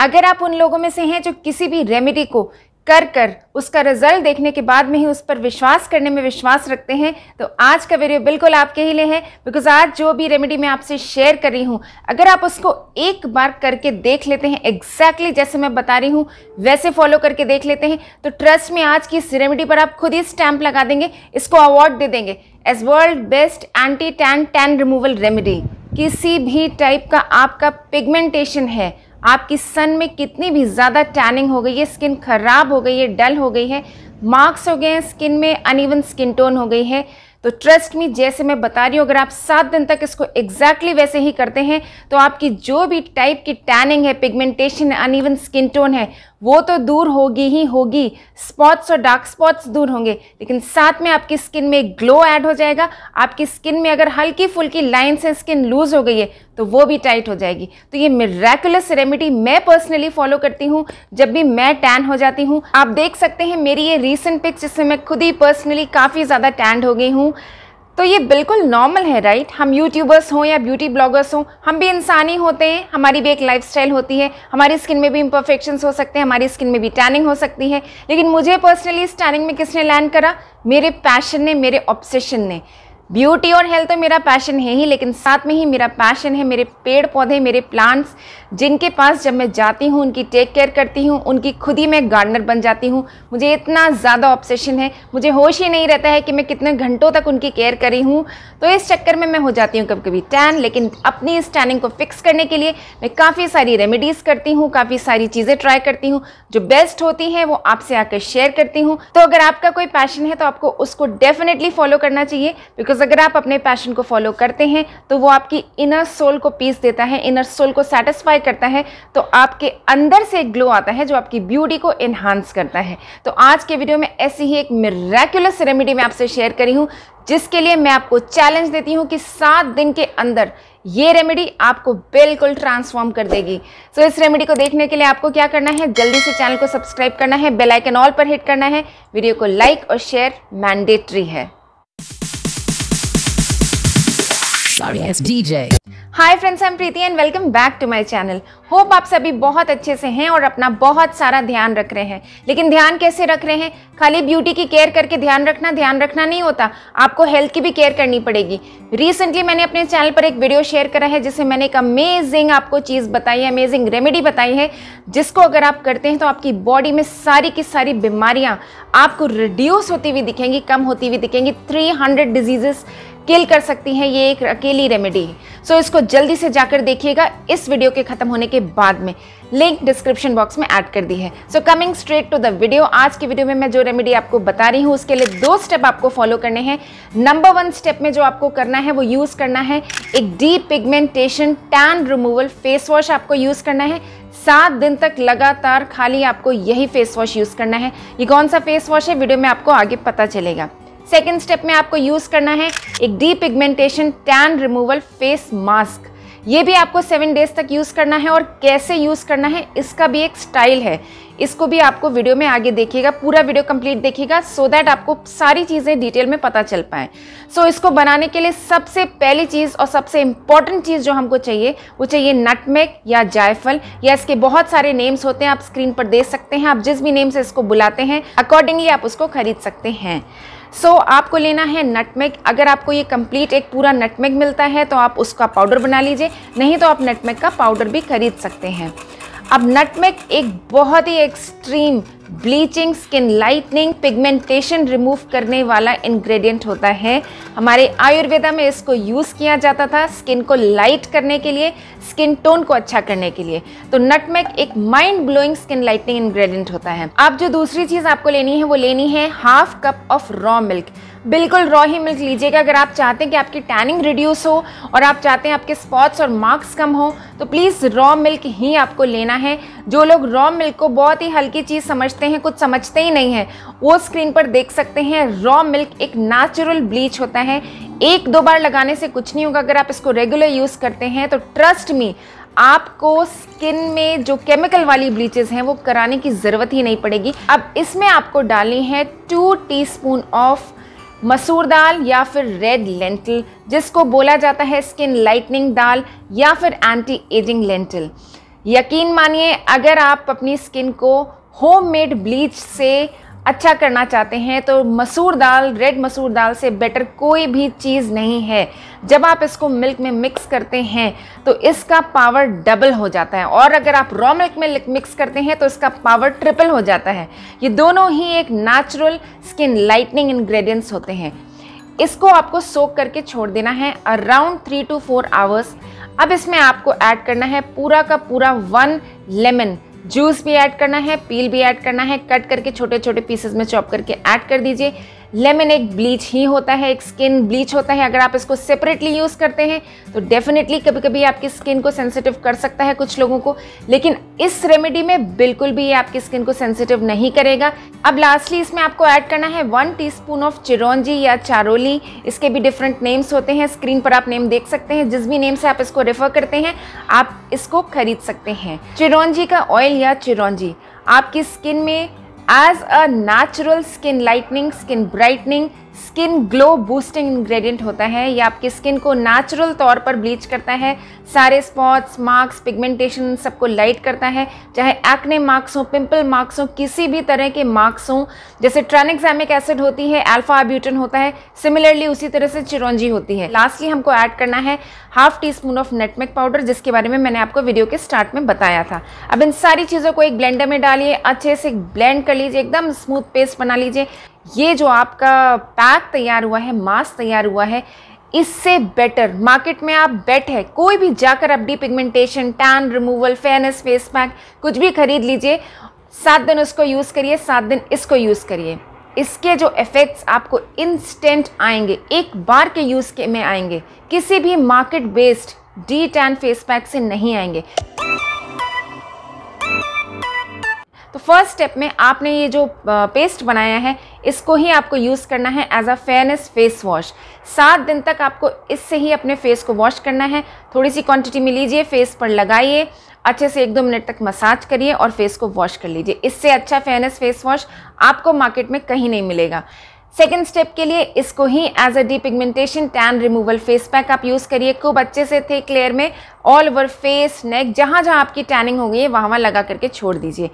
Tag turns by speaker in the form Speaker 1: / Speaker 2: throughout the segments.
Speaker 1: अगर आप उन लोगों में से हैं जो किसी भी रेमेडी को कर कर उसका रिजल्ट देखने के बाद में ही उस पर विश्वास करने में विश्वास रखते हैं तो आज का वीडियो बिल्कुल आपके ही लिए है बिकॉज आज जो भी रेमेडी मैं आपसे शेयर कर रही हूँ अगर आप उसको एक बार करके देख लेते हैं एग्जैक्टली exactly जैसे मैं बता रही हूँ वैसे फॉलो करके देख लेते हैं तो ट्रस्ट में आज की इस रेमेडी पर आप खुद ही स्टैंप लगा देंगे इसको अवार्ड दे देंगे as world best anti tan tan removal remedy किसी भी टाइप का आपका पिगमेंटेशन है आपकी सन में कितनी भी ज़्यादा टैनिंग हो गई है स्किन खराब हो गई है डल हो गई है मार्क्स हो गए हैं स्किन में अनइवन स्किन टोन हो गई है तो ट्रस्ट मी जैसे मैं बता रही हूँ अगर आप सात दिन तक इसको एग्जैक्टली exactly वैसे ही करते हैं तो आपकी जो भी टाइप की टैनिंग है पिगमेंटेशन है अनइवन स्किन टोन है वो तो दूर होगी ही होगी स्पॉट्स और डार्क स्पॉट्स दूर होंगे लेकिन साथ में आपकी स्किन में ग्लो ऐड हो जाएगा आपकी स्किन में अगर हल्की फुल्की लाइन से स्किन लूज हो गई है तो वो भी टाइट हो जाएगी तो ये मेरेकुलस रेमेडी मैं पर्सनली फॉलो करती हूँ जब भी मैं टैन हो जाती हूँ आप देख सकते हैं मेरी ये रिसेंट पिक्स जिससे मैं खुद ही पर्सनली काफ़ी ज़्यादा टैंड हो गई हूँ तो ये बिल्कुल नॉर्मल है राइट हम यूट्यूबर्स हों या ब्यूटी ब्लॉगर्स हों हम भी इंसानी होते हैं हमारी भी एक लाइफस्टाइल होती है हमारी स्किन में भी इम्परफेक्शन हो सकते हैं हमारी स्किन में भी टैनिंग हो सकती है लेकिन मुझे पर्सनली इस टैनिंग में किसने लैंड करा मेरे पैशन ने मेरे ऑब्सेशन ने ब्यूटी और हेल्थ तो मेरा पैशन है ही लेकिन साथ में ही मेरा पैशन है मेरे पेड़ पौधे मेरे प्लांट्स जिनके पास जब मैं जाती हूँ उनकी टेक केयर करती हूँ उनकी खुद ही मैं गार्डनर बन जाती हूँ मुझे इतना ज़्यादा ऑब्सेशन है मुझे होश ही नहीं रहता है कि मैं कितने घंटों तक उनकी केयर करी हूँ तो इस चक्कर में मैं हो जाती हूँ कभी कभी टैन लेकिन अपनी इस टैनिंग को फिक्स करने के लिए मैं काफ़ी सारी रेमिडीज़ करती हूँ काफ़ी सारी चीज़ें ट्राई करती हूँ जो बेस्ट होती हैं वो आपसे आकर शेयर करती हूँ तो अगर आपका कोई पैशन है तो आपको उसको डेफिनेटली फॉलो करना चाहिए बिकॉज बिकॉज अगर आप अपने पैशन को फॉलो करते हैं तो वो आपकी इनर सोल को पीस देता है इनर सोल को सेटिस्फाई करता है तो आपके अंदर से एक ग्लो आता है जो आपकी ब्यूटी को इन्हांस करता है तो आज के वीडियो में ऐसी ही एक मेरेक्युलस रेमिडी मैं आपसे शेयर करी हूँ जिसके लिए मैं आपको चैलेंज देती हूँ कि सात दिन के अंदर ये रेमेडी आपको बिल्कुल ट्रांसफॉर्म कर देगी सो so, इस रेमेडी को देखने के लिए आपको क्या करना है जल्दी से चैनल को सब्सक्राइब करना है बेल आइकन ऑल पर हिट करना है वीडियो को लाइक और शेयर मैंडेटरी है sorry, as DJ. Hi friends, I'm Preeti and welcome back to my channel. Hope आप सभी बहुत अच्छे से हैं और अपना बहुत सारा ध्यान रख रहे हैं लेकिन ध्यान कैसे रख रहे हैं खाली ब्यूटी की केयर करके ध्यान रखना ध्यान रखना नहीं होता आपको हेल्थ की भी केयर करनी पड़ेगी रिसेंटली मैंने अपने चैनल पर एक वीडियो शेयर करा है जिसे मैंने एक अमेजिंग आपको चीज़ बताई है अमेजिंग रेमेडी बताई है जिसको अगर आप करते हैं तो आपकी बॉडी में सारी की सारी बीमारियाँ आपको रिड्यूस होती हुई दिखेंगी कम होती हुई दिखेंगी थ्री डिजीजेस किल कर सकती हैं ये एक अकेली रेमेडी है सो so, इसको जल्दी से जाकर देखिएगा इस वीडियो के ख़त्म होने के बाद में लिंक डिस्क्रिप्शन बॉक्स में ऐड कर दी है so coming straight to the video आज की वीडियो में मैं जो रेमेडी आपको बता रही हूँ उसके लिए दो स्टेप आपको फॉलो करने हैं नंबर वन स्टेप में जो आपको करना है वो यूज़ करना है एक depigmentation tan removal face wash आपको यूज़ करना है सात दिन तक लगातार खाली आपको यही फेस वॉश यूज़ करना है ये कौन सा फेस वॉश है वीडियो में आपको आगे पता चलेगा सेकेंड स्टेप में आपको यूज़ करना है एक depigmentation tan removal face mask ये भी आपको सेवन डेज तक यूज़ करना है और कैसे यूज़ करना है इसका भी एक स्टाइल है इसको भी आपको वीडियो में आगे देखिएगा पूरा वीडियो कंप्लीट देखिएगा सो दैट आपको सारी चीज़ें डिटेल में पता चल पाए सो so, इसको बनाने के लिए सबसे पहली चीज़ और सबसे इम्पॉर्टेंट चीज़ जो हमको चाहिए वो चाहिए नटमेक या जायफल या इसके बहुत सारे नेम्स होते हैं आप स्क्रीन पर देख सकते हैं आप जिस भी नेम से इसको बुलाते हैं अकॉर्डिंगली आप उसको खरीद सकते हैं सो so, आपको लेना है नटमेग अगर आपको ये कंप्लीट एक पूरा नटमेग मिलता है तो आप उसका पाउडर बना लीजिए नहीं तो आप नटमेग का पाउडर भी खरीद सकते हैं अब नटमेग एक बहुत ही extreme bleaching skin lightening pigmentation remove करने वाला इंग्रेडिएंट होता है हमारे आयुर्वेदा में इसको यूज़ किया जाता था स्किन को लाइट करने के लिए स्किन टोन को अच्छा करने के लिए तो नटमेक एक mind blowing skin lightening ingredient होता है आप जो दूसरी चीज़ आपको लेनी है वो लेनी है half cup of raw milk बिल्कुल रॉ ही मिल्क लीजिएगा अगर आप चाहते हैं कि आपकी टैनिंग रिड्यूस हो और आप चाहते हैं आपके स्पॉट्स और मार्क्स कम हो तो प्लीज़ रॉ मिल्क ही आपको लेना है जो लोग रॉ मिल्क को बहुत ही हल्की चीज़ समझते हैं कुछ समझते ही नहीं है वो स्क्रीन पर देख सकते हैं रॉ मिल्क एक नेचुरल ब्लीच होता है एक दो बार लगाने से कुछ नहीं होगा अगर आप इसको रेगुलर यूज़ करते हैं तो ट्रस्ट मी आपको स्किन में जो केमिकल वाली ब्लीचेस हैं वो कराने की ज़रूरत ही नहीं पड़ेगी अब इसमें आपको डालनी है टू टीस्पून ऑफ मसूर दाल या फिर रेड लेंटिल जिसको बोला जाता है स्किन लाइटनिंग दाल या फिर एंटी एजिंग लेंटिल यकीन मानिए अगर आप अपनी स्किन को होममेड ब्लीच से अच्छा करना चाहते हैं तो मसूर दाल रेड मसूर दाल से बेटर कोई भी चीज़ नहीं है जब आप इसको मिल्क में मिक्स करते हैं तो इसका पावर डबल हो जाता है और अगर आप रॉ मिल्क में मिक्स करते हैं तो इसका पावर ट्रिपल हो जाता है ये दोनों ही एक नेचुरल स्किन लाइटनिंग इन्ग्रेडियंट्स होते हैं इसको आपको सोक करके छोड़ देना है around three to four hours अब इसमें आपको ऐड करना है पूरा का पूरा वन लेमन जूस भी ऐड करना है पील भी ऐड करना है कट करके छोटे छोटे पीसेस में चॉप करके ऐड कर दीजिए लेमन एक ब्लीच ही होता है एक स्किन ब्लीच होता है अगर आप इसको सेपरेटली यूज़ करते हैं तो डेफिनेटली कभी कभी आपकी स्किन को सेंसिटिव कर सकता है कुछ लोगों को लेकिन इस रेमेडी में बिल्कुल भी ये आपकी स्किन को सेंसिटिव नहीं करेगा अब लास्टली इसमें आपको ऐड करना है वन टी ऑफ चिरौंजी या चारोली इसके भी डिफरेंट नेम्स होते हैं स्क्रीन पर आप नेम देख सकते हैं जिस भी नेम से आप इसको रेफर करते हैं आप इसको खरीद सकते हैं चिरौंजी का ऑयल या चिरौंजी आपकी स्किन में as a natural skin lightening, skin brightening skin glow boosting ingredient होता है ये आपकी स्किन को नेचुरल तौर पर ब्लीच करता है सारे स्पॉट्स मार्क्स पिगमेंटेशन सबको लाइट करता है चाहे एक्ने मार्क्स हो पिंपल मार्क्स हो किसी भी तरह के मार्क्स हों जैसे ट्रेनिक्सैमिक एसिड होती है अल्फा अब्यूटन होता है सिमिलरली उसी तरह से चिरौंजी होती है लास्टली हमको ऐड करना है half teaspoon of nutmeg powder जिसके बारे में मैंने आपको वीडियो के स्टार्ट में बताया था अब इन सारी चीज़ों को एक ब्लेंडर में डालिए अच्छे से ब्लेंड कर लीजिए एकदम स्मूथ पेस्ट बना लीजिए ये जो आपका पैक तैयार हुआ है मास्क तैयार हुआ है इससे बेटर मार्केट में आप बेट है कोई भी जाकर आप depigmentation tan removal fairness face pack कुछ भी खरीद लीजिए सात दिन उसको यूज़ करिए सात दिन इसको यूज़ करिए इसके जो इफ़ेक्ट्स आपको इंस्टेंट आएंगे एक बार के यूज़ के में आएंगे किसी भी market based de tan face pack से नहीं आएंगे तो फर्स्ट स्टेप में आपने ये जो पेस्ट बनाया है इसको ही आपको यूज़ करना है as a fairness face wash सात दिन तक आपको इससे ही अपने फेस को वॉश करना है थोड़ी सी क्वांटिटी में लीजिए फेस पर लगाइए अच्छे से एक दो मिनट तक मसाज करिए और फेस को वॉश कर लीजिए इससे अच्छा फेयरनेस फेस वॉश आपको मार्केट में कहीं नहीं मिलेगा सेकेंड स्टेप के लिए इसको ही as a depigmentation tan removal face pack आप यूज़ करिए खूब अच्छे से थे क्लेयर में ऑल ओवर फेस नेक जहाँ जहाँ आपकी टैनिंग हो गई है वहाँ वहाँ लगा करके छोड़ दीजिए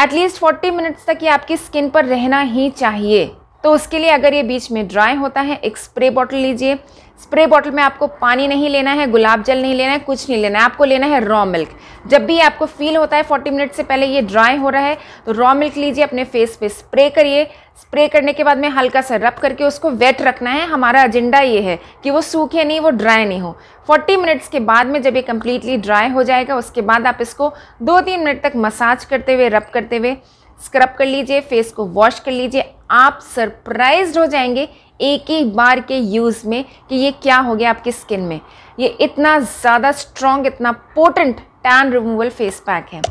Speaker 1: एटलीस्ट 40 मिनट्स तक ये आपकी स्किन पर रहना ही चाहिए तो उसके लिए अगर ये बीच में ड्राई होता है एक स्प्रे बॉटल लीजिए स्प्रे बॉटल में आपको पानी नहीं लेना है गुलाब जल नहीं लेना है कुछ नहीं लेना है आपको लेना है रॉ मिल्क जब भी आपको फील होता है 40 मिनट से पहले ये ड्राई हो रहा है तो रॉ मिल्क लीजिए अपने फेस पे स्प्रे करिए स्प्रे करने के बाद में हल्का सा रब करके उसको वेट रखना है हमारा एजेंडा ये है कि वो सूखे नहीं वो ड्राई नहीं हो 40 मिनट्स के बाद में जब ये कम्प्लीटली ड्राई हो जाएगा उसके बाद आप इसको दो तीन मिनट तक मसाज करते हुए रब करते हुए स्क्रब कर लीजिए फेस को वॉश कर लीजिए आप सरप्राइज हो जाएंगे एक ही बार के यूज़ में कि ये क्या हो गया आपकी स्किन में ये इतना ज़्यादा स्ट्रॉन्ग इतना potent tan removal face pack है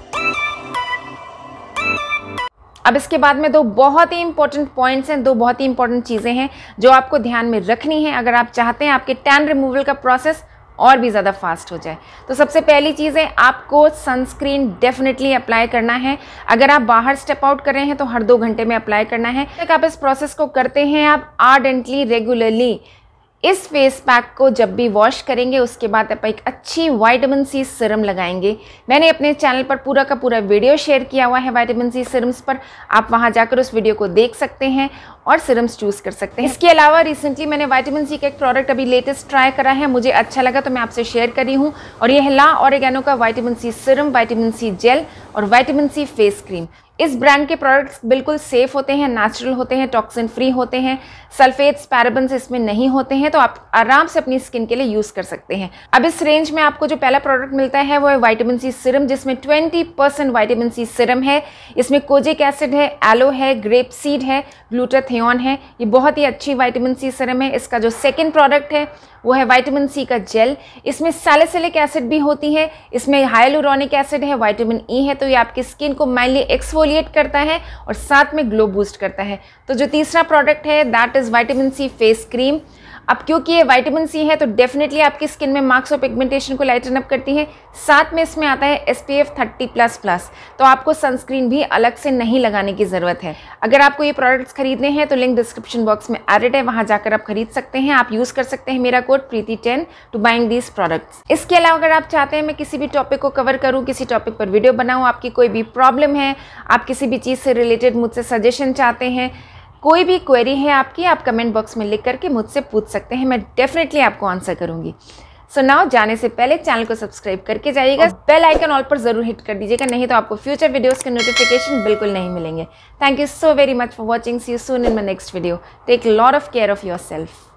Speaker 1: अब इसके बाद में दो बहुत ही इंपॉर्टेंट पॉइंट्स हैं दो बहुत ही इंपॉर्टेंट चीज़ें हैं जो आपको ध्यान में रखनी है अगर आप चाहते हैं आपके टैन रिमूवल का प्रोसेस और भी ज़्यादा फास्ट हो जाए तो सबसे पहली चीज़ है आपको सनस्क्रीन डेफिनेटली अप्लाई करना है अगर आप बाहर स्टेप आउट कर रहे हैं तो हर दो घंटे में अप्लाई करना है तक आप इस प्रोसेस को करते हैं आप आर्डेंटली रेगुलरली इस फेस पैक को जब भी वॉश करेंगे उसके बाद आप एक अच्छी वाइटामिन सी सिरम लगाएंगे मैंने अपने चैनल पर पूरा का पूरा वीडियो शेयर किया हुआ है वाइटामिन सी सिरम्स पर आप वहां जाकर उस वीडियो को देख सकते हैं और सिरम्स चूज़ कर सकते हैं इसके अलावा रिसेंटली मैंने वाइटामिन सी का एक प्रोडक्ट अभी लेटेस्ट ट्राई करा है मुझे अच्छा लगा तो मैं आपसे शेयर करी हूँ और यह ला और का vitamin C serum vitamin C gel और वाइटामिन सी फेस क्रीम इस ब्रांड के प्रोडक्ट्स बिल्कुल सेफ़ होते हैं नेचुरल होते हैं टॉक्सिन फ्री होते हैं सल्फेट्स पैराबन इसमें नहीं होते हैं तो आप आराम से अपनी स्किन के लिए यूज़ कर सकते हैं अब इस रेंज में आपको जो पहला प्रोडक्ट मिलता है वो है वाइटामिन सी सिरम जिसमें 20 परसेंट वाइटामिन सी सिरम है इसमें कोजिक एसिड है एलो है ग्रेप सीड है ग्लूटथ ओथेन है ये बहुत ही अच्छी वाइटामिन सी सिरम है इसका जो सेकेंड प्रोडक्ट है वो है वाइटामिन सी का जेल इसमें सैलेसिलिक एसिड भी होती है इसमें हाइलोरॉनिक एसिड है वाइटामिन ई e है तो ये आपकी स्किन को माइंडली एक्सफोलिएट करता है और साथ में ग्लो बूस्ट करता है तो जो तीसरा प्रोडक्ट है that is vitamin C face cream अब क्योंकि ये वाइटामिन सी है तो डेफिनेटली आपकी स्किन में मार्क्स और पिगमेंटेशन को लाइटन अप करती है साथ में इसमें आता है S P F thirty plus plus तो आपको सनस्क्रीन भी अलग से नहीं लगाने की ज़रूरत है अगर आपको ये प्रोडक्ट्स खरीदने हैं तो लिंक डिस्क्रिप्शन बॉक्स में एडेड है वहाँ जाकर आप खरीद सकते हैं आप यूज़ कर सकते हैं मेरा code Preeti ten to buying these products इसके अलावा अगर आप चाहते हैं मैं किसी भी टॉपिक को कवर करूँ किसी टॉपिक पर वीडियो बनाऊँ आपकी कोई भी प्रॉब्लम है आप किसी भी चीज़ से रिलेटेड मुझसे सजेशन चाहते हैं कोई भी क्वेरी है आपकी आप कमेंट बॉक्स में लिख करके मुझसे पूछ सकते हैं मैं डेफिनेटली आपको आंसर करूँगी सो so नाउ जाने से पहले चैनल को सब्सक्राइब करके जाइएगा बेल आइकन ऑल पर जरूर हिट कर दीजिएगा नहीं तो आपको फ्यूचर वीडियोस के नोटिफिकेशन बिल्कुल नहीं मिलेंगे thank you so very much for watching see soon in my next video take lot of care of your self